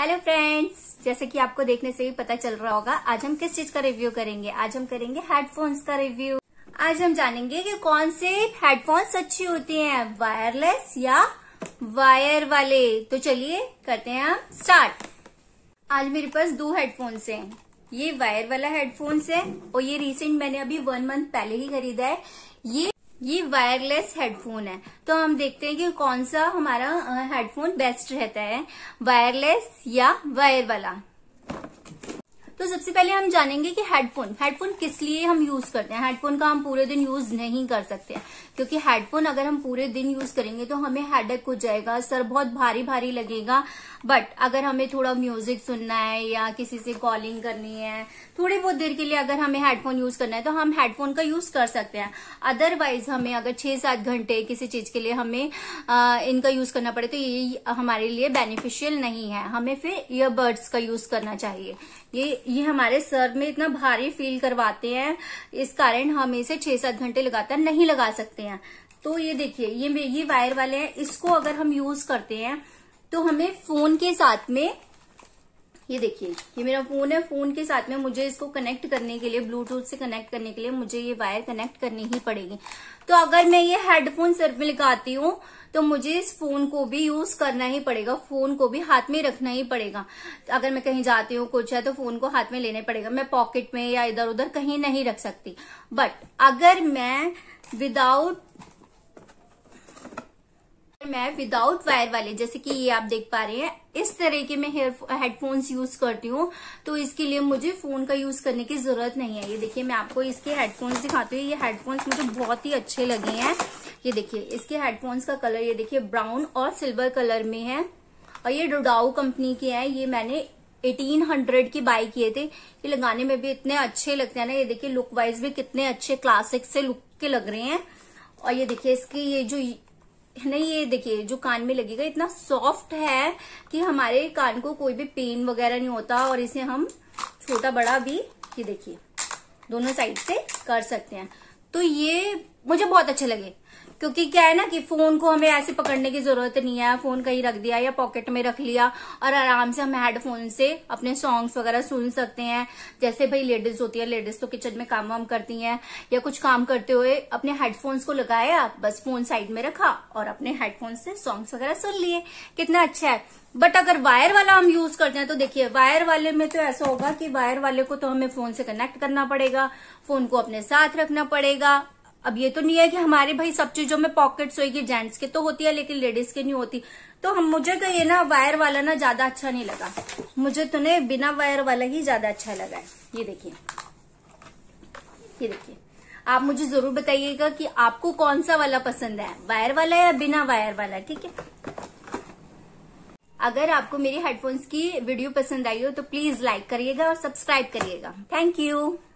hello friends जैसे कि आपको देखने से ही पता चल रहा होगा आज हम किस चीज का रिव्यू करेंगे आज हम करेंगे हेडफोन्स का रिव्यू आज हम जानेंगे कि कौन से हेडफोन्स अच्छी होती हैं वायरलेस या वायर वाले तो चलिए करते हैं हम स्टार्ट आज मेरे पास दो हेडफोन्स हैं ये वायर वाला हेडफोन्स है और ये रिसेंट मैंने अभी वन मंथ पहले ही खरीदा है ये ये वायरलेस हेडफोन है तो हम देखते हैं कि कौन सा हमारा हेडफोन बेस्ट रहता है वायरलेस या वायर वाला तो सबसे पहले हम जानेंगे कि हेडफोन हेडफोन किस लिए हम यूज करते हैं हेडफोन का हम पूरे दिन यूज नहीं कर सकते क्योंकि हेडफोन अगर हम पूरे दिन यूज करेंगे तो हमें हेडेक हो जाएगा सर बहुत भारी भारी लगेगा बट अगर हमें थोड़ा म्यूजिक सुनना है या किसी से कॉलिंग करनी है थोड़ी बहुत देर के लिए अगर हमें हेडफोन यूज करना है तो हम हेडफोन का यूज कर सकते हैं अदरवाइज हमें अगर छह सात घंटे किसी चीज के लिए हमें आ, इनका यूज करना पड़े तो ये हमारे लिए बेनिफिशियल नहीं है हमें फिर ईयरबड्स का यूज करना चाहिए ये ये हमारे सर में इतना भारी फील करवाते हैं इस कारण हम इसे छह सात घंटे लगातार नहीं लगा सकते हैं तो ये देखिए ये ये वायर वाले हैं इसको अगर हम यूज करते हैं तो हमें फोन के साथ में ये देखिए ये मेरा फोन है फोन के साथ में मुझे इसको कनेक्ट करने के लिए ब्लूटूथ से कनेक्ट करने के लिए मुझे ये वायर कनेक्ट करनी ही पड़ेगी तो अगर मैं ये हेडफोन सिर में लगाती हूँ तो मुझे इस फोन को भी यूज करना ही पड़ेगा फोन को भी हाथ में रखना ही पड़ेगा अगर मैं कहीं जाती हूँ कुछ है तो फोन को हाथ में लेने पड़ेगा मैं पॉकेट में या इधर उधर कहीं नहीं रख सकती बट अगर मैं विदाउट मैं विदाउट वायर वाले जैसे कि ये आप देख पा रहे हैं इस तरह के मैं हेडफोन्स यूज करती हूँ तो इसके लिए मुझे फोन का यूज करने की जरूरत नहीं है ये देखिए मैं आपको इसके हेडफोन्स दिखाती हूँ ये हेडफोन्स मुझे बहुत ही अच्छे लगे हैं ये देखिए इसके हेडफोन्स का कलर ये देखिए ब्राउन और सिल्वर कलर में है और ये डोडाओ कंपनी के हैं ये मैंने 1800 की बाई किए थे ये लगाने में भी इतने अच्छे लगते हैं ना ये देखिए लुक वाइज भी कितने अच्छे क्लासिक से लुक के लग रहे हैं और ये देखिए इसकी ये जो नहीं ये देखिए जो कान में लगेगा इतना सॉफ्ट है कि हमारे कान को कोई भी पेन वगैरह नहीं होता और इसे हम छोटा बड़ा भी ये देखिए दोनों साइड से कर सकते हैं तो ये मुझे बहुत अच्छे लगे क्योंकि क्या है ना कि फोन को हमें ऐसे पकड़ने की जरूरत नहीं है फोन कहीं रख दिया या पॉकेट में रख लिया और आराम से हम हेडफोन से अपने सॉन्ग्स वगैरह सुन सकते हैं जैसे भाई लेडीज होती है लेडीज तो किचन में काम वाम करती हैं या कुछ काम करते हुए अपने हेडफोन्स को लगाया बस फोन साइड में रखा और अपने हेडफोन से सॉन्ग्स वगैरह सुन लिए कितना अच्छा है बट अगर वायर वाला हम यूज करते हैं तो देखिए वायर वाले में तो ऐसा होगा कि वायर वाले को तो हमें फोन से कनेक्ट करना पड़ेगा फोन को अपने साथ रखना पड़ेगा अब ये तो नहीं है कि हमारे भाई सब चीजों में पॉकेट्स होगी जेंट्स के तो होती है लेकिन लेडीज के नहीं होती तो हम मुझे तो ये ना वायर वाला ना ज्यादा अच्छा नहीं लगा मुझे तो ना बिना वायर वाला ही ज्यादा अच्छा लगा है ये देखिए ये देखिए आप मुझे जरूर बताइएगा कि आपको कौन सा वाला पसंद है वायर वाला या बिना वायर वाला ठीक है अगर आपको मेरी हेडफोन्स की वीडियो पसंद आई हो तो प्लीज लाइक करिएगा और सब्सक्राइब करिएगा थैंक यू